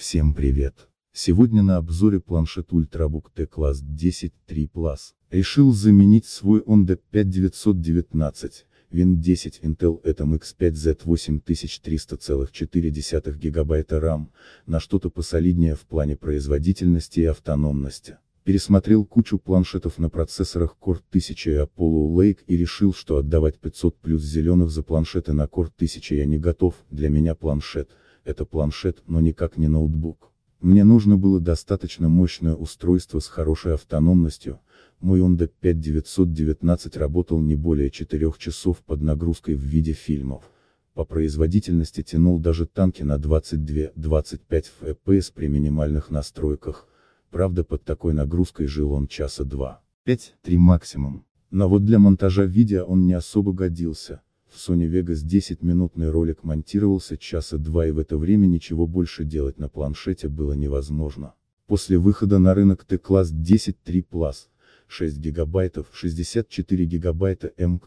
Всем привет! Сегодня на обзоре планшет Ultrabook T-класс 10 3 Plus. Решил заменить свой Onda 5919, Win 10 Intel Atom X5Z 8300,4 ГБ RAM, на что-то посолиднее в плане производительности и автономности. Пересмотрел кучу планшетов на процессорах Core 1000 и Apollo Lake и решил, что отдавать 500 плюс зеленых за планшеты на Core 1000 я не готов, для меня планшет – это планшет, но никак не ноутбук. Мне нужно было достаточно мощное устройство с хорошей автономностью, мой Honda 5919 работал не более 4 часов под нагрузкой в виде фильмов. По производительности тянул даже танки на 22-25 FPS при минимальных настройках, правда под такой нагрузкой жил он часа 2, 5-3 максимум. Но вот для монтажа видео он не особо годился, в Sony Vegas 10-минутный ролик монтировался часа два и в это время ничего больше делать на планшете было невозможно. После выхода на рынок T-класс 10 3 Plus, 6 гигабайтов, 64 гигабайта M5, эм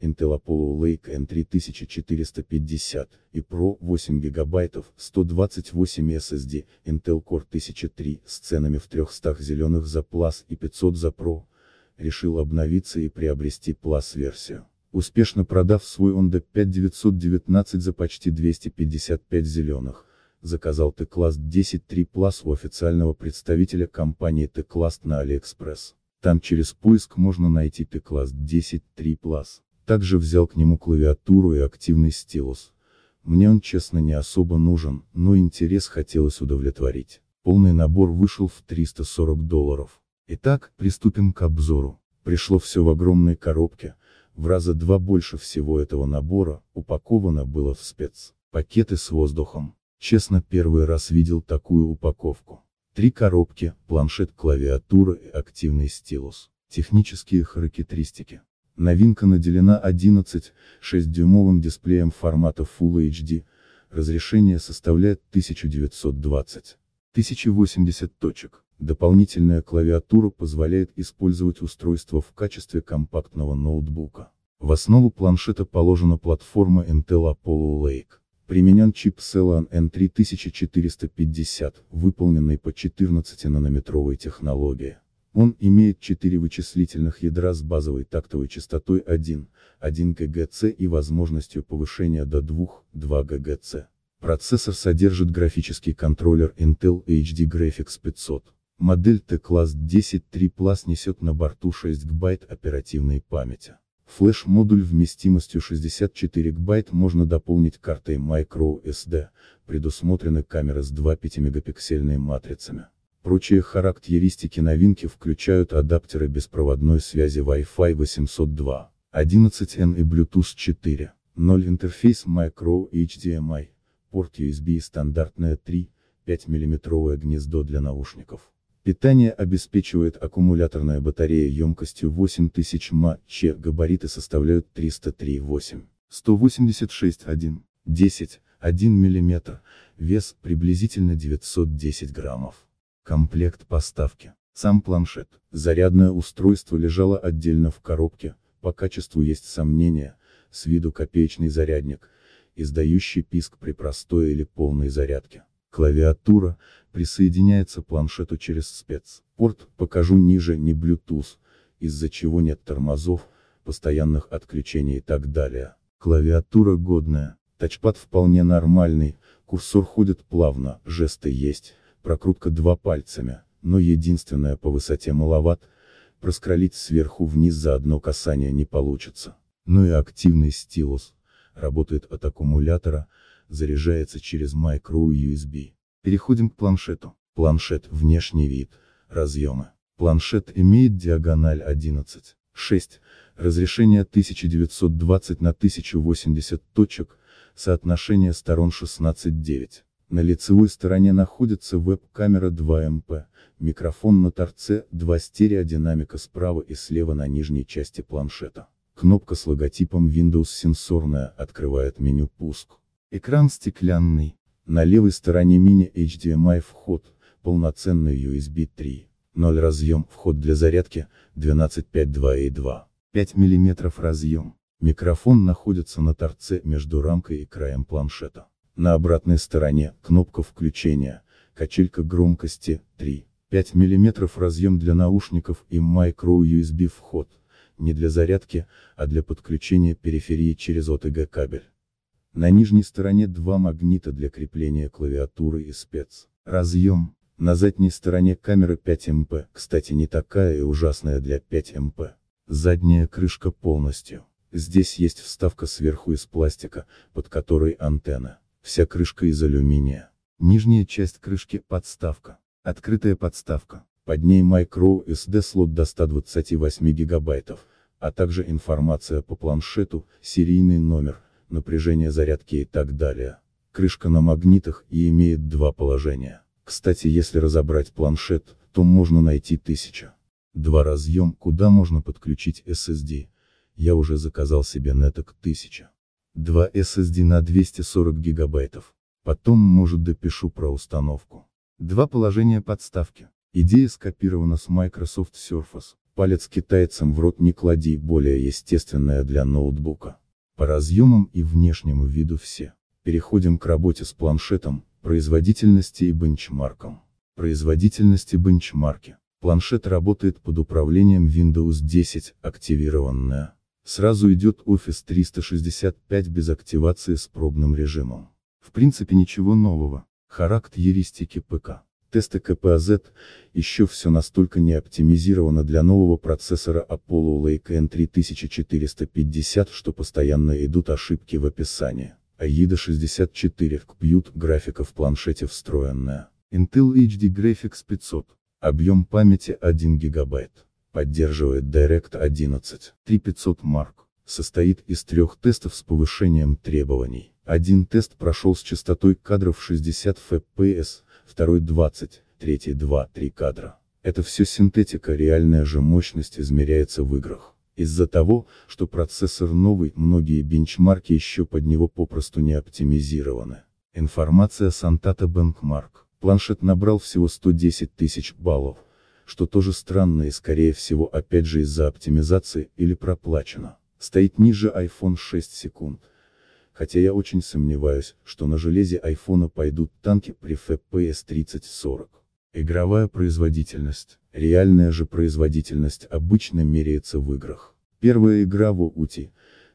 Intel Apollo Lake N3450 и Pro 8 гигабайтов, 128 SSD, Intel Core 1003 с ценами в 300 зеленых за Plus и 500 за Pro, решил обновиться и приобрести Plus версию успешно продав свой Honda 5919 за почти 255 зеленых, заказал T-класс 10.3 Plus у официального представителя компании T-класс на AliExpress. Там через поиск можно найти T-класс 10.3 Plus. Также взял к нему клавиатуру и активный стилус. Мне он честно не особо нужен, но интерес хотелось удовлетворить. Полный набор вышел в 340 долларов. Итак, приступим к обзору. Пришло все в огромной коробке, в раза два больше всего этого набора, упаковано было в спецпакеты с воздухом. Честно, первый раз видел такую упаковку. Три коробки, планшет, клавиатура и активный стилус. Технические характеристики. Новинка наделена 11,6-дюймовым дисплеем формата Full HD, разрешение составляет 1920 1080 точек. Дополнительная клавиатура позволяет использовать устройство в качестве компактного ноутбука. В основу планшета положена платформа Intel Apollo Lake. Применен чип Celeron N3450, выполненный по 14-нанометровой технологии. Он имеет 4 вычислительных ядра с базовой тактовой частотой 1, 1 ГГц и возможностью повышения до 2, 2 ГГц. Процессор содержит графический контроллер Intel HD Graphics 500. Модель T-класс 10 3 Plus несет на борту 6 ГБ оперативной памяти. Флеш-модуль вместимостью 64 ГБ можно дополнить картой microSD, предусмотрены камеры с 2 5-мегапиксельными матрицами. Прочие характеристики новинки включают адаптеры беспроводной связи Wi-Fi 802, 11N и Bluetooth 4, 0 интерфейс Micro HDMI, порт USB и стандартное 3, 5 мм гнездо для наушников. Питание обеспечивает аккумуляторная батарея емкостью 8000 мАч, габариты составляют 303,8, 186,1, 10, мм, вес приблизительно 910 граммов. Комплект поставки. Сам планшет. Зарядное устройство лежало отдельно в коробке, по качеству есть сомнения, с виду копеечный зарядник, издающий писк при простой или полной зарядке клавиатура, присоединяется планшету через спецпорт, покажу ниже, не Bluetooth, из-за чего нет тормозов, постоянных отключений и так далее. Клавиатура годная, тачпад вполне нормальный, курсор ходит плавно, жесты есть, прокрутка два пальцами, но единственное по высоте маловат, проскролить сверху вниз за одно касание не получится. Ну и активный стилус, работает от аккумулятора, заряжается через USB. Переходим к планшету. Планшет – внешний вид, Разъемы. Планшет имеет диагональ 11, 6, разрешение 1920 на 1080 точек, соотношение сторон 16:9. На лицевой стороне находится веб-камера 2 МП, эм микрофон на торце, два стереодинамика справа и слева на нижней части планшета. Кнопка с логотипом Windows сенсорная открывает меню «Пуск». Экран стеклянный. На левой стороне мини-HDMI вход, полноценный USB 3.0 разъем, вход для зарядки, 12.5.2 и 2. 5 мм разъем. Микрофон находится на торце между рамкой и краем планшета. На обратной стороне, кнопка включения, качелька громкости, 3. 5 мм разъем для наушников и micro USB вход, не для зарядки, а для подключения периферии через OTG кабель. На нижней стороне два магнита для крепления клавиатуры и спец. Разъем. На задней стороне камеры 5 МП, кстати не такая и ужасная для 5 МП. Задняя крышка полностью. Здесь есть вставка сверху из пластика, под которой антенна. Вся крышка из алюминия. Нижняя часть крышки – подставка. Открытая подставка. Под ней micro SD слот до 128 гигабайтов, а также информация по планшету, серийный номер, напряжение зарядки и так далее. Крышка на магнитах и имеет два положения. Кстати, если разобрать планшет, то можно найти 1000. Два разъем, куда можно подключить SSD. Я уже заказал себе Netac 1000. Два SSD на 240 гигабайтов. Потом, может, допишу про установку. Два положения подставки. Идея скопирована с Microsoft Surface. Палец китайцам в рот не клади, более естественная для ноутбука. По разъемам и внешнему виду все. Переходим к работе с планшетом, производительности и бенчмарком. Производительности бенчмарки. Планшет работает под управлением Windows 10, активированная. Сразу идет Office 365 без активации с пробным режимом. В принципе ничего нового. Характ юристики ПК тесты КПАЗ, еще все настолько не оптимизировано для нового процессора Apollo Lake N3450, что постоянно идут ошибки в описании. AIDA 64 Qpute графика в планшете встроенная. Intel HD Graphics 500. Объем памяти 1 ГБ. Поддерживает Direct 11. 3500 марк состоит из трех тестов с повышением требований. Один тест прошел с частотой кадров 60 FPS, второй 20, третий 2-3 кадра. Это все синтетика, реальная же мощность измеряется в играх. Из-за того, что процессор новый, многие бенчмарки еще под него попросту не оптимизированы. Информация с Antata Benchmark. Планшет набрал всего 110 тысяч баллов, что тоже странно и скорее всего опять же из-за оптимизации или проплачено. Стоит ниже iPhone 6 секунд, хотя я очень сомневаюсь, что на железе айфона пойдут танки при FPS 3040. Игровая производительность, реальная же производительность обычно меряется в играх. Первая игра в Ути,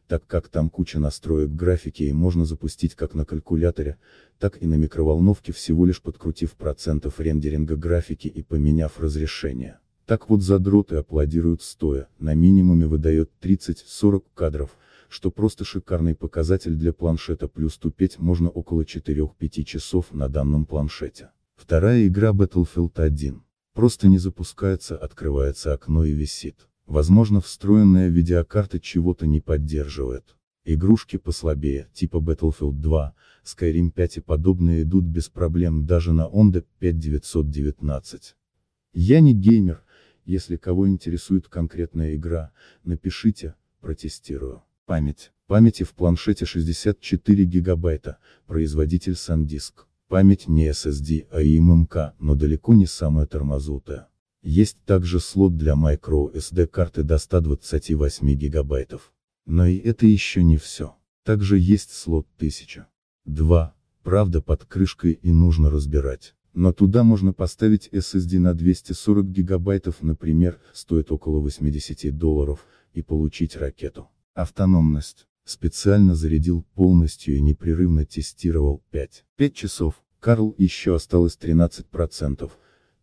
так как там куча настроек графики и можно запустить как на калькуляторе, так и на микроволновке всего лишь подкрутив процентов рендеринга графики и поменяв разрешение. Так вот задроты аплодируют стоя, на минимуме выдает 30-40 кадров, что просто шикарный показатель для планшета плюс тупеть можно около 4-5 часов на данном планшете. Вторая игра Battlefield 1. Просто не запускается, открывается окно и висит. Возможно встроенная видеокарта чего-то не поддерживает. Игрушки послабее, типа Battlefield 2, Skyrim 5 и подобные идут без проблем даже на Onda 5919. Я не геймер, если кого интересует конкретная игра, напишите, протестирую. Память. Памяти в планшете 64 гигабайта, производитель SanDisk. Память не SSD, а eMMK, но далеко не самая тормозутая. Есть также слот для microSD карты до 128 гигабайтов. Но и это еще не все. Также есть слот 1000. 2. Правда под крышкой и нужно разбирать. Но туда можно поставить SSD на 240 гигабайтов, например, стоит около 80 долларов, и получить ракету. Автономность. Специально зарядил полностью и непрерывно тестировал 5. 5 часов. Карл еще осталось 13%,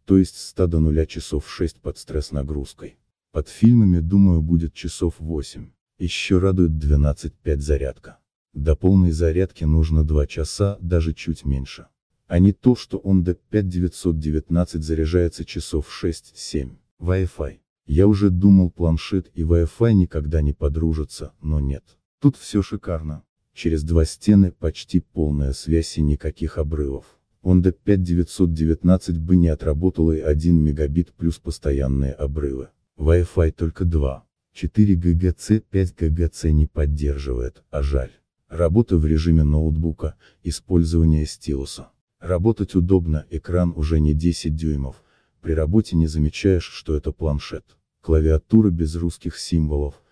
то есть 100 до 0 часов 6 под стресс нагрузкой. Под фильмами, думаю, будет часов 8. Еще радует 12.5 зарядка. До полной зарядки нужно 2 часа, даже чуть меньше. А не то, что он до 5919 заряжается часов 6-7. Wi-Fi. Я уже думал планшет и Wi-Fi никогда не подружатся, но нет. Тут все шикарно. Через два стены почти полная связь и никаких обрывов. Honda 5919 бы не отработала и 1 мегабит плюс постоянные обрывы. Wi-Fi только 2. 4 ГГЦ, 5 ГГЦ не поддерживает, а жаль. Работа в режиме ноутбука, использование стилуса. Работать удобно, экран уже не 10 дюймов, при работе не замечаешь, что это планшет. Клавиатура без русских символов,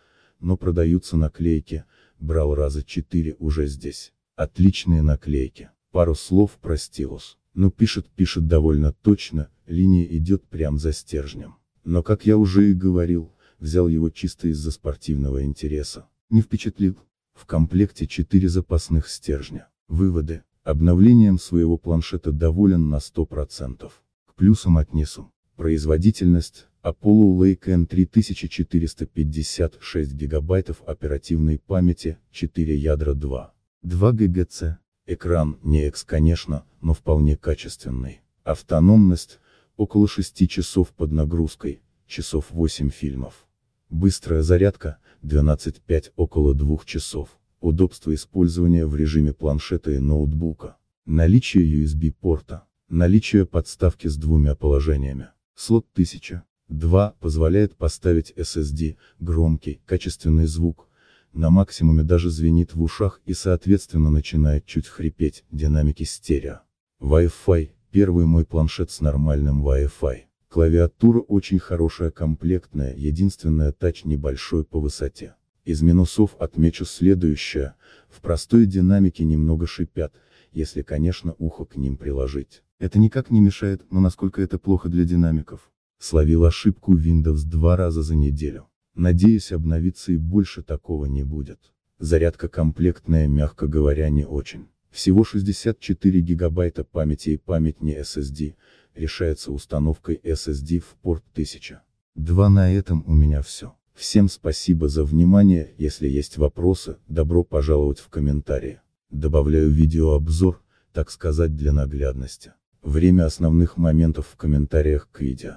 но продаются наклейки, брал раза четыре уже здесь. Отличные наклейки. Пару слов про стилус. Ну пишет, пишет довольно точно, линия идет прям за стержнем. Но как я уже и говорил, взял его чисто из-за спортивного интереса. Не впечатлил. В комплекте 4 запасных стержня. Выводы. Обновлением своего планшета доволен на 100%. К плюсам отнесу. Производительность, Apollo Lake n 3456 6 ГБ оперативной памяти, 4 ядра 2. 2 ГГЦ. Экран, не X конечно, но вполне качественный. Автономность, около 6 часов под нагрузкой, часов 8 фильмов. Быстрая зарядка, 12.5 около 2 часов. Удобство использования в режиме планшета и ноутбука. Наличие USB порта. Наличие подставки с двумя положениями. Слот 1000. 2. Позволяет поставить SSD, громкий, качественный звук, на максимуме даже звенит в ушах и соответственно начинает чуть хрипеть, динамики стерео. Wi-Fi, первый мой планшет с нормальным Wi-Fi. Клавиатура очень хорошая комплектная, единственная тач небольшой по высоте. Из минусов отмечу следующее, в простой динамике немного шипят, если конечно ухо к ним приложить. Это никак не мешает, но насколько это плохо для динамиков. Словил ошибку Windows два раза за неделю. Надеюсь обновиться и больше такого не будет. Зарядка комплектная мягко говоря не очень. Всего 64 гигабайта памяти и память не SSD, решается установкой SSD в порт 1000. Два на этом у меня все. Всем спасибо за внимание, если есть вопросы, добро пожаловать в комментарии. Добавляю видеообзор, так сказать для наглядности. Время основных моментов в комментариях к видео.